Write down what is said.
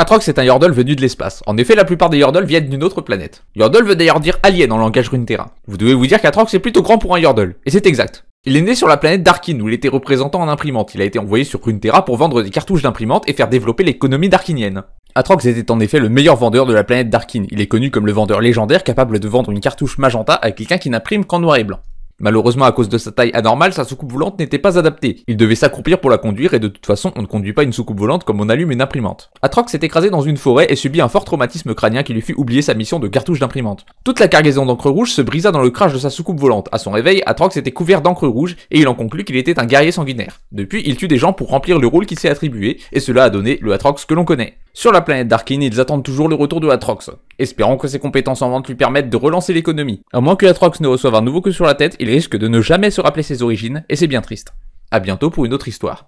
Atrox est un Yordle venu de l'espace. En effet, la plupart des Yordles viennent d'une autre planète. Yordle veut d'ailleurs dire alien en langage runeterra. Vous devez vous dire qu'Atrox est plutôt grand pour un Yordle. Et c'est exact. Il est né sur la planète Darkin où il était représentant en imprimante. Il a été envoyé sur Runeterra pour vendre des cartouches d'imprimante et faire développer l'économie darkinienne. Atrox était en effet le meilleur vendeur de la planète Darkin. Il est connu comme le vendeur légendaire capable de vendre une cartouche magenta à quelqu'un qui n'imprime qu'en noir et blanc. Malheureusement, à cause de sa taille anormale, sa soucoupe volante n'était pas adaptée. Il devait s'accroupir pour la conduire et de toute façon, on ne conduit pas une soucoupe volante comme on allume une imprimante. Atrox s'est écrasé dans une forêt et subit un fort traumatisme crânien qui lui fit oublier sa mission de cartouche d'imprimante. Toute la cargaison d'encre rouge se brisa dans le crash de sa soucoupe volante. À son réveil, Atrox était couvert d'encre rouge et il en conclut qu'il était un guerrier sanguinaire. Depuis, il tue des gens pour remplir le rôle qui s'est attribué et cela a donné le Atrox que l'on connaît. Sur la planète Darkin, ils attendent toujours le retour de Atrox, espérant que ses compétences en vente lui permettent de relancer l'économie. À moins que Atrox ne reçoive un nouveau que sur la tête, il risque de ne jamais se rappeler ses origines, et c'est bien triste. A bientôt pour une autre histoire.